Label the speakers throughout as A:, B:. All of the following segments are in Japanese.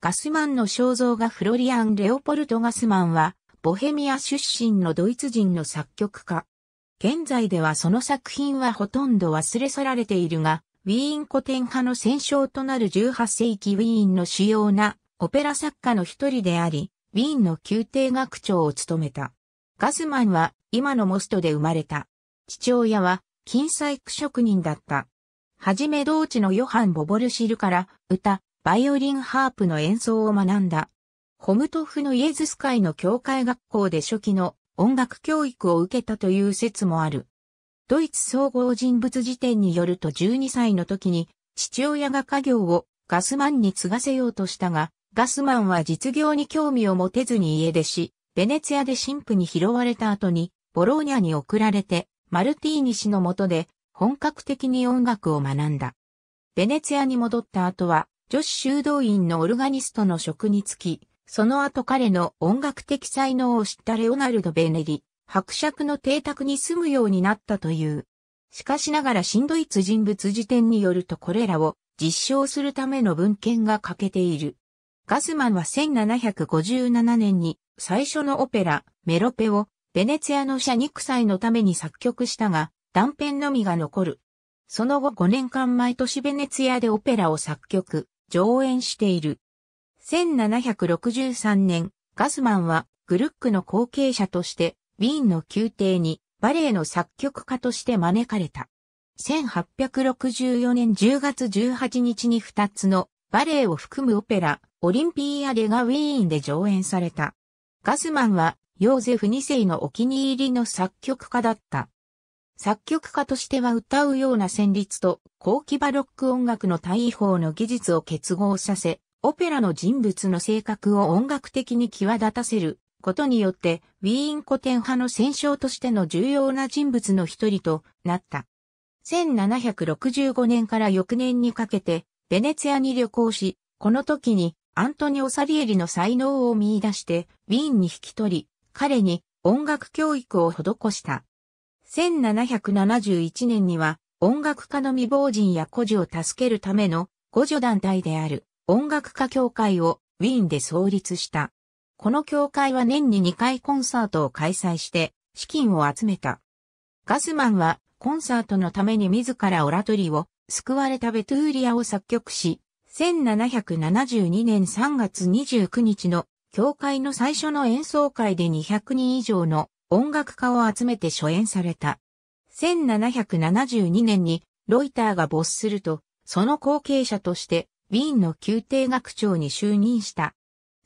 A: ガスマンの肖像画フロリアン・レオポルト・ガスマンは、ボヘミア出身のドイツ人の作曲家。現在ではその作品はほとんど忘れ去られているが、ウィーン古典派の戦勝となる18世紀ウィーンの主要なオペラ作家の一人であり、ウィーンの宮廷学長を務めた。ガスマンは今のモストで生まれた。父親は金細工職人だった。はじめ同地のヨハン・ボボルシルから歌、バイオリンハープの演奏を学んだ。ホムトフのイエズス会の教会学校で初期の音楽教育を受けたという説もある。ドイツ総合人物辞典によると12歳の時に父親が家業をガスマンに継がせようとしたが、ガスマンは実業に興味を持てずに家出し、ベネツィアで神父に拾われた後に、ボローニャに送られて、マルティーニ氏の下で本格的に音楽を学んだ。ベネツィアに戻った後は、女子修道院のオルガニストの職につき、その後彼の音楽的才能を知ったレオナルド・ベネリ、伯爵の邸宅に住むようになったという。しかしながら新ドイツ人物辞典によるとこれらを実証するための文献が欠けている。ガスマンは1757年に最初のオペラ、メロペをベネツィアの社肉祭のために作曲したが、断片のみが残る。その後5年間毎年ベネツィアでオペラを作曲、上演している。1763年、ガスマンはグルックの後継者として、ウィーンの宮廷にバレエの作曲家として招かれた。1864年10月18日に2つのバレエを含むオペラ、オリンピーアデがウィーンで上演された。ガスマンはヨーゼフ2世のお気に入りの作曲家だった。作曲家としては歌うような旋律と後期バロック音楽の対位法の技術を結合させ、オペラの人物の性格を音楽的に際立たせることによって、ウィーン古典派の戦勝としての重要な人物の一人となった。1765年から翌年にかけて、ベネツィアに旅行し、この時にアントニオ・サリエリの才能を見出して、ウィーンに引き取り、彼に音楽教育を施した。1771年には音楽家の未亡人や孤児を助けるための五助団体である音楽家協会をウィーンで創立した。この協会は年に2回コンサートを開催して資金を集めた。ガスマンはコンサートのために自らオラトリを救われたベトゥーリアを作曲し、1772年3月29日の教会の最初の演奏会で200人以上の音楽家を集めて初演された。1772年にロイターが没すると、その後継者としてウィーンの宮廷学長に就任した。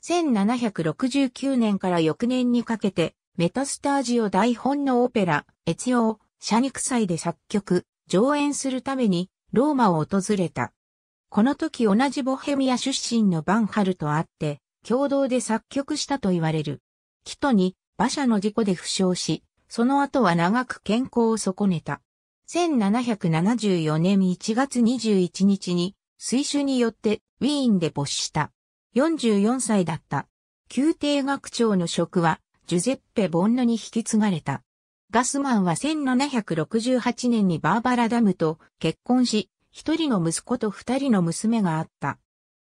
A: 1769年から翌年にかけて、メタスタージオ台本のオペラ、越王、社肉祭で作曲、上演するために、ローマを訪れた。この時同じボヘミア出身のバンハルと会って、共同で作曲したと言われる。キトに馬車の事故で負傷し、その後は長く健康を損ねた。1774年1月21日に、水種によってウィーンで没した。44歳だった。宮廷学長の職は、ジュゼッペ・ボンヌに引き継がれた。ガスマンは1768年にバーバラ・ダムと結婚し、一人の息子と二人の娘があった。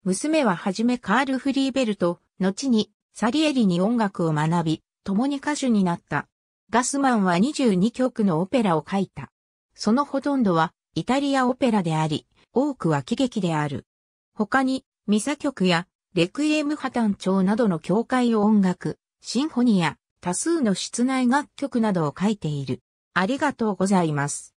A: 娘ははじめカール・フリーベルト、後にサリエリに音楽を学び、共に歌手になった。ガスマンは22曲のオペラを書いた。そのほとんどはイタリアオペラであり、多くは喜劇である。他に、ミサ曲やレクイエム破綻調などの教会音楽、シンフォニア、多数の室内楽曲などを書いている。ありがとうございます。